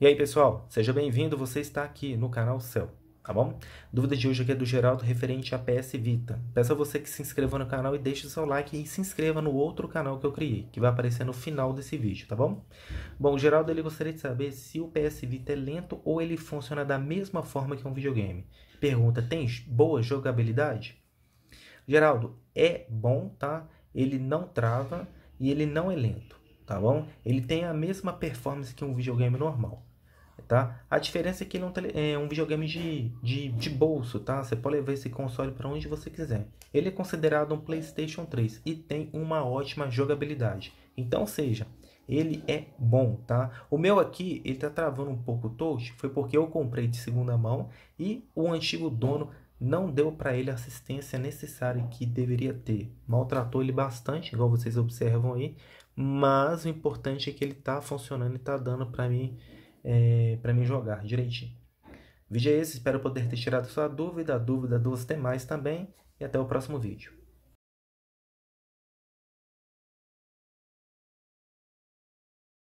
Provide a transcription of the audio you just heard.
E aí, pessoal, seja bem-vindo, você está aqui no canal Céu, tá bom? Dúvida de hoje aqui é do Geraldo referente à PS Vita. Peço a você que se inscreva no canal e deixe o seu like e se inscreva no outro canal que eu criei, que vai aparecer no final desse vídeo, tá bom? Bom, o Geraldo ele gostaria de saber se o PS Vita é lento ou ele funciona da mesma forma que um videogame. Pergunta, tem boa jogabilidade? Geraldo, é bom, tá? Ele não trava e ele não é lento, tá bom? Ele tem a mesma performance que um videogame normal tá? A diferença é que ele é um, tele, é um videogame de, de, de, bolso, tá? Você pode levar esse console para onde você quiser. Ele é considerado um PlayStation 3 e tem uma ótima jogabilidade. Então, seja, ele é bom, tá? O meu aqui, ele tá travando um pouco o touch, foi porque eu comprei de segunda mão e o antigo dono não deu para ele a assistência necessária que deveria ter. Maltratou ele bastante, igual vocês observam aí, mas o importante é que ele tá funcionando e tá dando para mim é, para mim jogar direitinho. Vídeo é esse, espero poder ter tirado sua dúvida, a dúvida dos demais também, e até o próximo vídeo.